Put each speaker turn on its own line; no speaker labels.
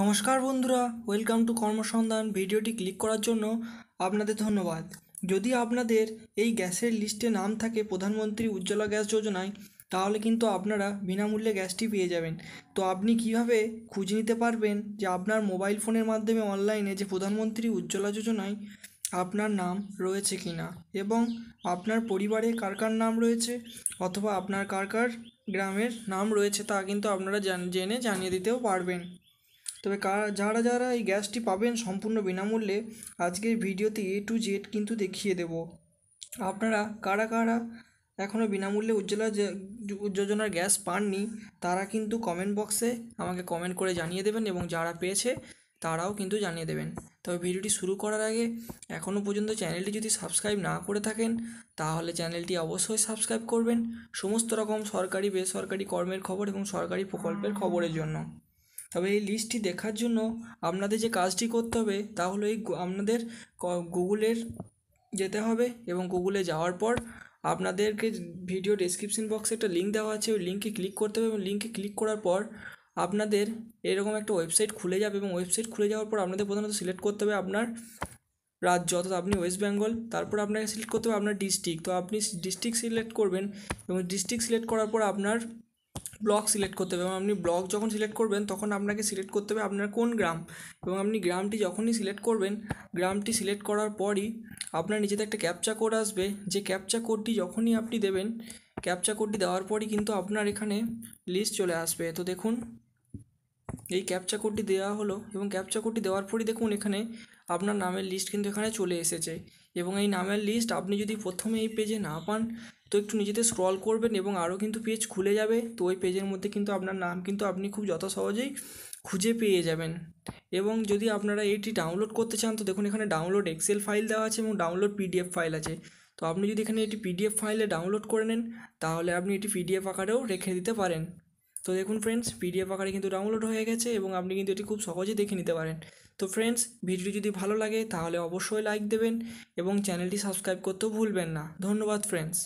নমস্কার বন্ধুরা welcome to কর্মসন্ধান ভিডিওটি ক্লিক করার জন্য আপনাদের ধন্যবাদ যদি আপনাদের এই গ্যাসের লিস্টে নাম থাকে প্রধানমন্ত্রী উজ্জ্বলা গ্যাস যোজনায় তাহলে কিন্তু আপনারা বিনামূল্যে গ্যাসটি পেয়ে যাবেন তো আপনি কিভাবে খুঁজে নিতে পারবেন যে আপনার মোবাইল ফোনের মাধ্যমে অনলাইনে যে প্রধানমন্ত্রী উজ্জ্বলা যোজনায় আপনার নাম রয়েছে কি না এবং আপনার পরিবারে কার কার নাম রয়েছে অথবা আপনার কার কার গ্রামের নাম রয়েছে তা কিন্তু আপনারা জেনে জানিয়ে দিতেও পারবেন তবে যারা যারা এই গ্যাসটি পাবেন সম্পূর্ণ বিনামূল্যে আজকের ভিডিওতে এ টু জেড কিন্তু দেখিয়ে দেব আপনারা কারা কারা এখনও বিনামূল্যে উজ্জ্বলা যোজনার গ্যাস পাননি তারা কিন্তু কমেন্ট বক্সে আমাকে কমেন্ট করে জানিয়ে দেবেন এবং যারা পেয়েছে তারাও কিন্তু জানিয়ে দেবেন তবে ভিডিওটি শুরু করার আগে এখনও পর্যন্ত চ্যানেলটি যদি সাবস্ক্রাইব না করে থাকেন তাহলে চ্যানেলটি অবশ্যই সাবস্ক্রাইব করবেন সমস্ত রকম সরকারি বেসরকারি কর্মের খবর এবং সরকারি প্রকল্পের খবরের জন্য তবে এই লিস্টটি দেখার জন্য আপনাদের যে কাজটি করতে হবে তা হলো এই আপনাদের গুগলের যেতে হবে এবং গুগলে যাওয়ার পর আপনাদেরকে ভিডিও ডেসক্রিপশন বক্সে একটা লিঙ্ক দেওয়া আছে ওই লিঙ্কে ক্লিক করতে হবে এবং লিঙ্কে ক্লিক করার পর আপনাদের এরকম একটা ওয়েবসাইট খুলে যাবে এবং ওয়েবসাইট খুলে যাওয়ার পর আপনাদের প্রধানত সিলেক্ট করতে হবে আপনার রাজ্য অর্থাৎ আপনি ওয়েস্ট বেঙ্গল তারপর আপনাকে সিলেক্ট করতে হবে আপনার ডিস্ট্রিক্ট তো আপনি ডিস্ট্রিক্ট সিলেক্ট করবেন এবং ডিস্ট্রিক্ট সিলেক্ট করার পর আপনার ব্লক সিলেক্ট করতে হবে এবং আপনি ব্লক যখন সিলেক্ট করবেন তখন আপনাকে সিলেক্ট করতে হবে আপনার কোন গ্রাম এবং আপনি গ্রামটি যখনই সিলেক্ট করবেন গ্রামটি সিলেক্ট করার পরই আপনার নিজেতে একটা ক্যাপচা কোড আসবে যে ক্যাপচা কোডটি যখনই আপনি দেবেন ক্যাপচা কোডটি দেওয়ার পরই কিন্তু আপনার এখানে লিস্ট চলে আসবে তো দেখুন এই ক্যাপচা কোডটি দেওয়া হলো এবং ক্যাপচা কোডটি দেওয়ার পরই দেখুন এখানে আপনার নামের লিস্ট কিন্তু এখানে চলে এসেছে এবং এই নামের লিস্ট আপনি যদি প্রথমে এই পেজে না পান তো একটু নিজেতে স্ক্রল করবেন এবং আরও কিন্তু পেজ খুলে যাবে তো ওই পেজের মধ্যে কিন্তু আপনার নাম কিন্তু আপনি খুব যত সহজেই খুঁজে পেয়ে যাবেন এবং যদি আপনারা এটি ডাউনলোড করতে চান তো দেখুন এখানে ডাউনলোড এক্সেল ফাইল দেওয়া আছে এবং ডাউনলোড পিডিএফ ফাইল আছে তো আপনি যদি এখানে এটি পিডিএফ ফাইলে ডাউনলোড করে নেন তাহলে আপনি এটি পিডিএফ আকারেও রেখে দিতে পারেন তো দেখুন ফ্রেন্ডস পিডিএফ আকারে কিন্তু ডাউনলোড হয়ে গেছে এবং আপনি কিন্তু এটি খুব সহজে দেখে নিতে পারেন তো ফ্রেন্ডস ভিডিওটি যদি ভালো লাগে তাহলে অবশ্যই লাইক দেবেন এবং চ্যানেলটি সাবস্ক্রাইব করতেও ভুলবেন না ধন্যবাদ ফ্রেন্ডস